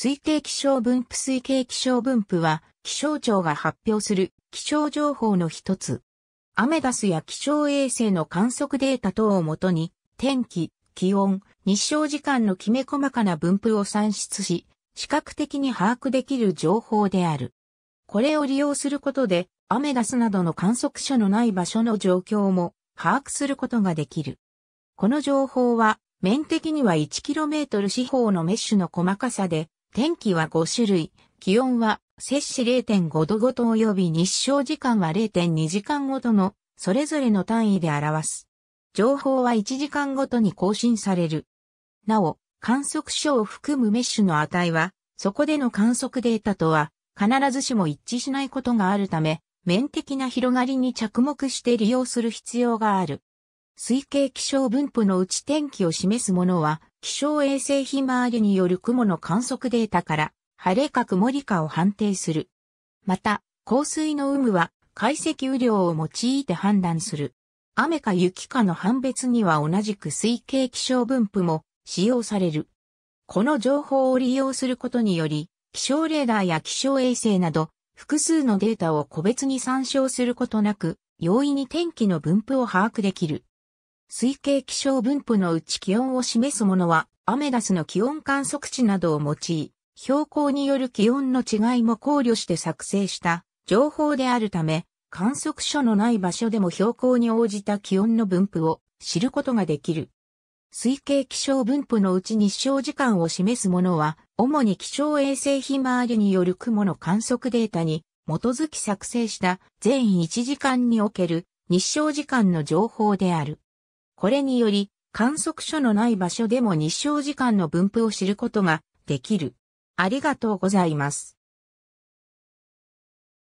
推定気象分布推計気象分布は気象庁が発表する気象情報の一つ。アメダスや気象衛星の観測データ等をもとに天気、気温、日照時間のきめ細かな分布を算出し、視覚的に把握できる情報である。これを利用することで、アメダスなどの観測者のない場所の状況も把握することができる。この情報は、面的には 1km 四方のメッシュの細かさで、天気は5種類、気温は摂氏0.5度ごと及び日照時間は0.2時間ごとの、それぞれの単位で表す。情報は1時間ごとに更新される。なお、観測所を含むメッシュの値は、そこでの観測データとは、必ずしも一致しないことがあるため、面的な広がりに着目して利用する必要がある。推計気象分布のうち天気を示すものは、気象衛星ひまわりによる雲の観測データから、晴れか曇りかを判定する。また、降水の有無は、解析雨量を用いて判断する。雨か雪かの判別には同じく推計気象分布も使用される。この情報を利用することにより、気象レーダーや気象衛星など、複数のデータを個別に参照することなく、容易に天気の分布を把握できる。推計気象分布のうち気温を示すものは、アメダスの気温観測値などを用い、標高による気温の違いも考慮して作成した情報であるため、観測所のない場所でも標高に応じた気温の分布を知ることができる。推計気象分布のうち日照時間を示すものは、主に気象衛星ひまわりによる雲の観測データに基づき作成した全1時間における日照時間の情報である。これにより、観測所のない場所でも日照時間の分布を知ることができる。ありがとうございます。